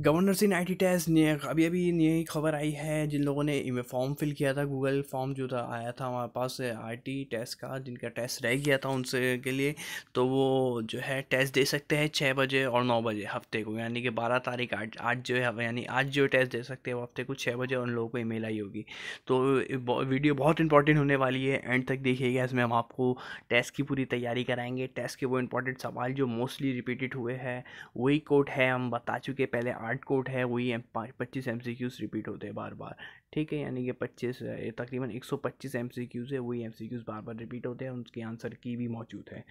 governor Singh I T test ने अभी अभी नई खबर आई है जिन लोगों ने फॉर्म फिल किया था गूगल फॉर्म जो था आया था हमारे पास आई टी टेस्ट का जिनका टेस्ट रह गया था उनसे के लिए तो वो जो है टेस्ट दे सकते हैं छः बजे और नौ बजे हफ्ते को यानी कि बारह तारीख आज आज जो है यानी आज जो टेस्ट दे सकते हैं वो हफ्ते को छः बजे उन लोगों को ईमेल आई होगी तो वीडियो बहुत इंपॉर्टेंट होने वाली है एंड तक देखिएगा इसमें हम आपको टेस्ट की पूरी तैयारी कराएंगे टेस्ट के वो इंपॉर्टेंट सवाल जो मोस्टली रिपीटेड हुए हैं वही कोट है हम बता चुके पहले आठ कोट है वही एम पच्चीस एम सी क्यूज़ रिपीट होते हैं बार बार ठीक है यानी कि पच्चीस तकरीबन एक सौ पच्चीस एम सी क्यूज़ है वही एम सी क्यूज़ बार बार रिपीट होते हैं उनके आंसर की भी मौजूद है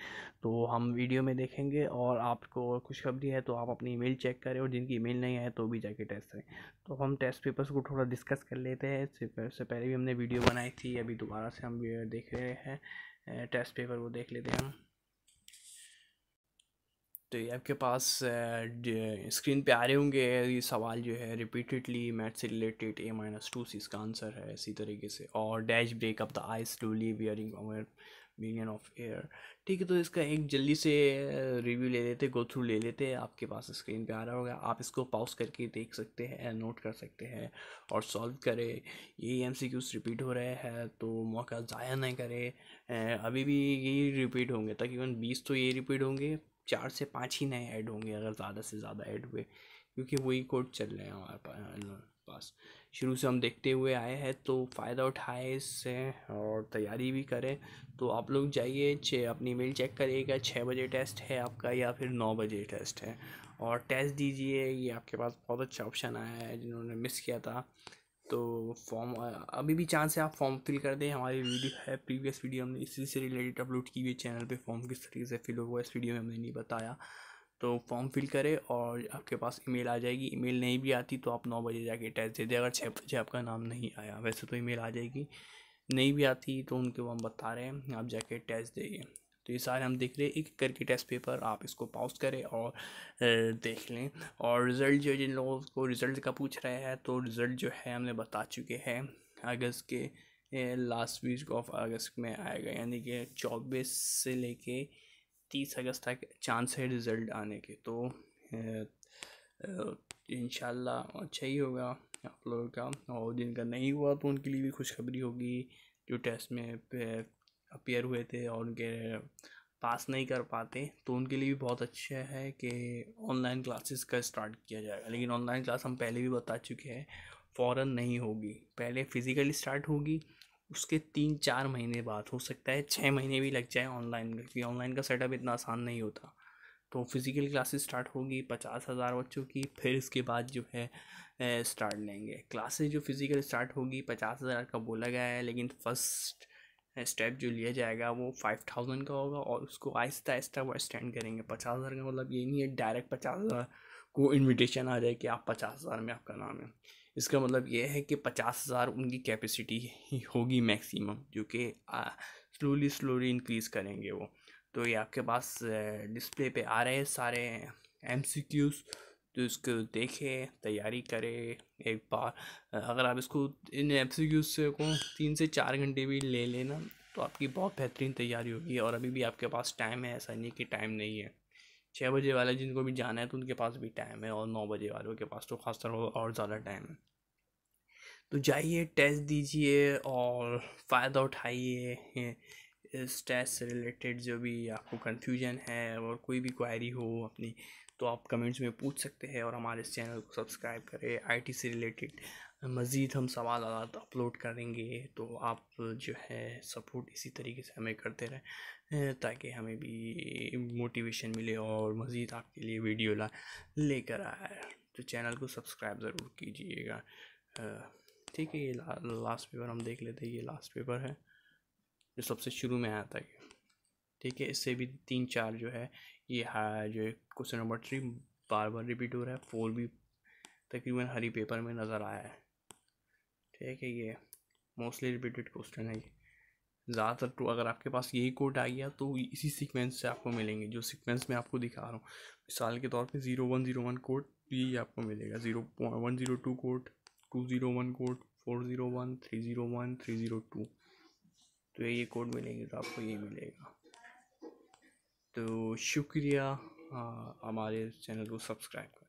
तो हम वीडियो में देखेंगे और आपको खुशखबरी है तो आप अपनी ईमेल चेक करें और जिनकी ईमेल नहीं है तो भी जाके टेस्ट करें तो हम टेस्ट पेपर्स को थोड़ा डिस्कस कर लेते हैं इससे पहले भी हमने वीडियो बनाई थी अभी दोबारा से हम देख रहे हैं टेस्ट पेपर वो देख लेते हैं हम तो ये आपके पास स्क्रीन पे आ रहे होंगे ये सवाल जो है रिपीटेडली मैथ से related A minus two C इसका आंसर है इसी तरीके से और dash break up the I slowly wearing our million of air ठीक है तो इसका एक जल्दी से रिव्यू ले लेते गो थ्रू ले लेते आपके पास स्क्रीन पे आ रहा होगा आप इसको पॉज करके देख सकते हैं नोट कर सकते हैं और सॉल्व करें यही एम सी क्यूज रिपीट हो रहे हैं तो मौका ज़ाया ना करें अभी भी यही रिपीट होंगे तकरीबन बीस तो ये रिपीट होंगे चार से पाँच ही नए ऐड होंगे अगर ज़्यादा से ज़्यादा ऐड हुए क्योंकि वही कोड चल रहे हैं हमारे पास शुरू से हम देखते हुए आए हैं तो फ़ायदा उठाए इससे और तैयारी भी करें तो आप लोग जाइए छः अपनी मेल चेक करिएगा छः बजे टेस्ट है आपका या फिर नौ बजे टेस्ट है और टेस्ट दीजिए ये आपके पास बहुत अच्छा ऑप्शन आया है जिन्होंने मिस किया था तो फॉर्म अभी भी चांस है आप फॉर्म फिल कर दें हमारी वीडियो है प्रीवियस वीडियो हमने इसी से रिलेटेड अपलोड की हुई चैनल पे फॉर्म किस तरीके से फिल होगा इस वीडियो में हमने नहीं बताया तो फॉर्म फिल करें और आपके पास ईमेल आ जाएगी ईमेल नहीं भी आती तो आप नौ बजे जाके टेस्ट दे दें अगर छः बजे आपका नाम नहीं आया वैसे तो ईमेल आ जाएगी नहीं भी आती तो उनके वो हम बता रहे हैं आप जाके टेस्ट देंगे तो ये सारे हम देख रहे हैं एक करके टेस्ट पेपर आप इसको पॉज करें और देख लें और रिज़ल्ट जो जिन लोगों को रिज़ल्ट का पूछ रहे हैं तो रिज़ल्ट जो है हमने बता चुके हैं अगस्त के लास्ट वीक ऑफ अगस्त में आएगा यानी कि चौबीस से लेके तीस अगस्त तक चांस है रिज़ल्ट आने के तो इन अच्छा ही होगा आप लोगों का और जिनका नहीं हुआ तो उनके लिए भी खुशखबरी होगी जो टेस्ट में अपेयर हुए थे और उनके पास नहीं कर पाते तो उनके लिए भी बहुत अच्छा है कि ऑनलाइन क्लासेस का स्टार्ट किया जाएगा लेकिन ऑनलाइन क्लास हम पहले भी बता चुके हैं फ़ौर नहीं होगी पहले फिज़िकली स्टार्ट होगी उसके तीन चार महीने बाद हो सकता है छः महीने भी लग जाए ऑनलाइन क्योंकि ऑनलाइन का सेटअप इतना आसान नहीं होता तो फिज़िकल क्लासेस स्टार्ट होगी पचास हज़ार बच्चों की फिर इसके बाद जो है स्टार्ट लेंगे क्लासेस जो फिज़िकल स्टार्ट होगी पचास हज़ार का बोला गया है लेकिन फर्स्ट स्टेप जो लिया जाएगा वो फाइव थाउजेंड का होगा और उसको आहिस्ता आहिस्ता वो एक्सटेंड करेंगे पचास हज़ार का मतलब ये नहीं है डायरेक्ट पचास हज़ार को इनविटेशन आ जाए कि आप पचास हज़ार में आपका नाम है इसका मतलब ये है कि पचास हज़ार उनकी कैपेसिटी होगी मैक्सिमम जो कि स्लोली स्लोली इंक्रीज़ करेंगे वो तो ये आपके पास डिस्प्ले पे आ रहे हैं सारे एम सी क्यूज़ तो इसको देखें तैयारी करें एक बार अगर आप इसको इन यूज से को तीन से चार घंटे भी ले लेना तो आपकी बहुत बेहतरीन तैयारी होगी और अभी भी आपके पास टाइम है ऐसा नहीं कि टाइम नहीं है छः बजे वाले जिनको भी जाना है तो उनके पास भी टाइम है और नौ बजे वालों के पास तो खास तौर और ज़्यादा टाइम है तो जाइए टेस्ट दीजिए और फ़ायदा उठाइए टेस्ट से रिलेटेड जो भी आपको कन्फ्यूजन है और कोई भी क्वायरी हो अपनी तो आप कमेंट्स में पूछ सकते हैं और हमारे इस चैनल को सब्सक्राइब करें आईटी से रिलेटेड मज़ीद हम सवाल अपलोड करेंगे तो आप जो है सपोर्ट इसी तरीके से हमें करते रहें ताकि हमें भी मोटिवेशन मिले और मज़ीद आपके लिए वीडियो ला लेकर आए तो चैनल को सब्सक्राइब ज़रूर कीजिएगा ठीक है ये ला, लास्ट पेपर हम देख लेते हैं ये लास्ट पेपर है जो सबसे शुरू में आया था ठीक है इससे भी तीन चार जो है ये जो क्वेश्चन नंबर थ्री बार बार रिपीट हो रहा है फोर भी तकरीबन हरी पेपर में नज़र आया है ठीक है ये मोस्टली रिपीटेड क्वेश्चन है ये ज़्यादातर तो अगर आपके पास यही कोड आ गया तो इसी सीक्वेंस से आपको मिलेंगे जो सीक्वेंस मैं आपको दिखा रहा हूँ मिसाल के तौर पे zero one zero one code यही आपको मिलेगा zero one zero two code two zero one code four zero one three zero one three zero two तो ये कोड मिलेगी तो आपको ये मिलेगा तो शुक्रिया हाँ, हमारे चैनल को सब्सक्राइब